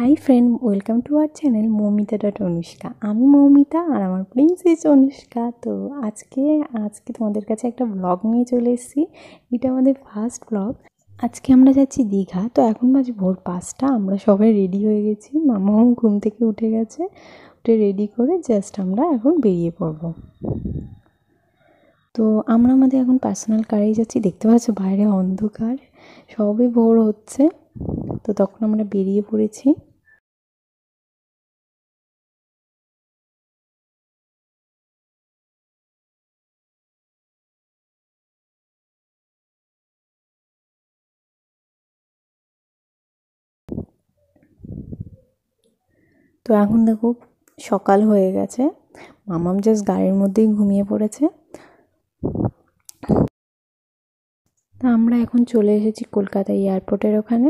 high friend welcome to our channel Moumita dot Anushka আমি মৌমিতা আর আমার princess Anushka তো আজকে আজকে তোমাদের কাছে একটা ব্লগ নিয়ে চলে এসেছি এটা আমাদের ফার্স্ট ব্লগ আজকে আমরা যাচ্ছি দীঘা তো এখন বাজে ভোর পাঁচটা আমরা সবাই রেডি হয়ে গেছি মামাও ঘুম থেকে উঠে গেছে উঠে রেডি করে জাস্ট আমরা এখন বেরিয়ে পড়ব তো আমরা আমাদের এখন পার্সোনাল কারেই যাচ্ছি দেখতে পাচ্ছ বাইরে অন্ধকার সবই ভোর হচ্ছে তো তখন আমরা বেরিয়ে পড়েছি তো এখন দেখো সকাল হয়ে গেছে মামাম জাস্ট গাড়ির মধ্যেই ঘুমিয়ে পড়েছে তা আমরা এখন চলে এসেছি কলকাতা এয়ারপোর্টের ওখানে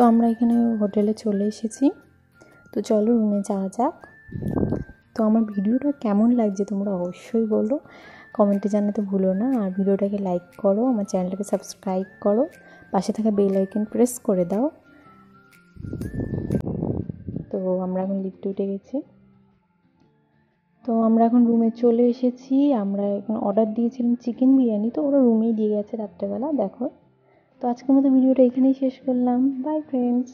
তো আমরা এখানে হোটেলে চলে এসেছি তো চলো রুমে যাওয়া যাক তো আমার ভিডিওটা কেমন লাগছে তোমরা অবশ্যই বলো কমেন্টে জানাতে ভুলো না আর ভিডিওটাকে লাইক করো আমার চ্যানেলটাকে সাবস্ক্রাইব করো পাশে থাকা বেল আইকন প্রেস করে দাও তো আমরা এখন লিফ্ট উঠে গেছি তো আমরা এখন রুমে চলে এসেছি আমরা এখন অর্ডার দিয়েছিলাম চিকেন বিরিয়ানি তো ওরা রুমেই দিয়ে গেছে রাত্রেবেলা দেখো তো আজকের মতো ভিডিওটা এখানেই শেষ করলাম বাই ফ্রেন্ডস